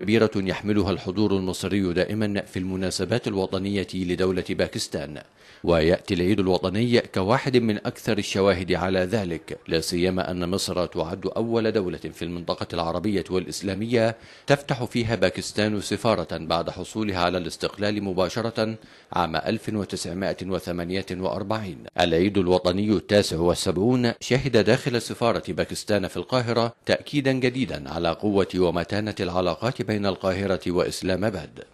كبيرة يحملها الحضور المصري دائما في المناسبات الوطنية لدولة باكستان ويأتي العيد الوطني كواحد من أكثر الشواهد على ذلك لا سيما أن مصر تعد أول دولة في المنطقة العربية والإسلامية تفتح فيها باكستان سفارة بعد حصولها على الاستقلال مباشرة عام 1948 العيد الوطني التاسع والسبعون شهد داخل سفارة باكستان في القاهرة تأكيدا جديدا على قوة ومتانة العلاقات بين القاهرة وإسلام آباد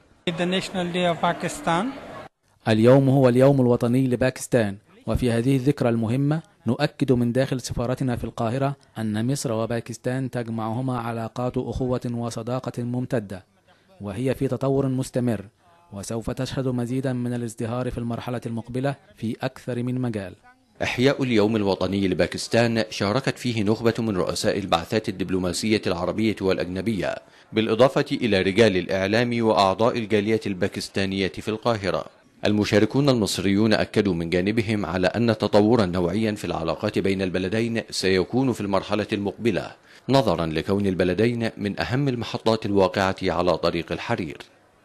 اليوم هو اليوم الوطني لباكستان وفي هذه الذكرى المهمة نؤكد من داخل سفارتنا في القاهرة أن مصر وباكستان تجمعهما علاقات أخوة وصداقة ممتدة وهي في تطور مستمر وسوف تشهد مزيدا من الازدهار في المرحلة المقبلة في أكثر من مجال إحياء اليوم الوطني لباكستان شاركت فيه نخبة من رؤساء البعثات الدبلوماسية العربية والأجنبية بالإضافة إلى رجال الإعلام وأعضاء الجالية الباكستانية في القاهرة المشاركون المصريون أكدوا من جانبهم على أن تطورا نوعيا في العلاقات بين البلدين سيكون في المرحلة المقبلة نظرا لكون البلدين من أهم المحطات الواقعة على طريق الحرير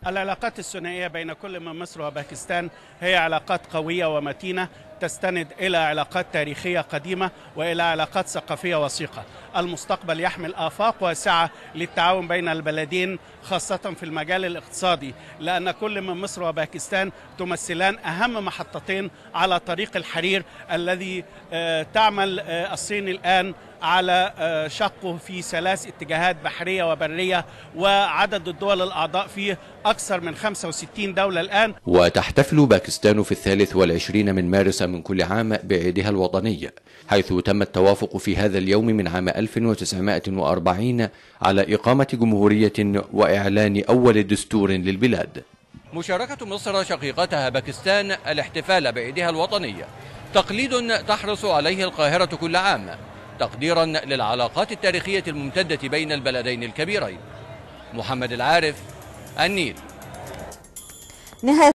العلاقات الثنائية بين كل من مصر وباكستان هي علاقات قوية ومتينة تستند إلى علاقات تاريخية قديمة وإلى علاقات ثقافية وثيقة المستقبل يحمل آفاق واسعة للتعاون بين البلدين خاصة في المجال الاقتصادي لأن كل من مصر وباكستان تمثلان أهم محطتين على طريق الحرير الذي آه، تعمل آه، الصين الآن على آه، شقه في ثلاث اتجاهات بحرية وبرية وعدد الدول الأعضاء فيه أكثر من 65 دولة الآن وتحتفل باكستان في الثالث والعشرين من مارس من كل عام بعيدها الوطني حيث تم التوافق في هذا اليوم من عام 1940 على إقامة جمهورية وإعلان أول دستور للبلاد مشاركة مصر شقيقتها باكستان الاحتفال بعيدها الوطني تقليد تحرص عليه القاهرة كل عام تقديرا للعلاقات التاريخية الممتدة بين البلدين الكبيرين محمد العارف النيل نهاية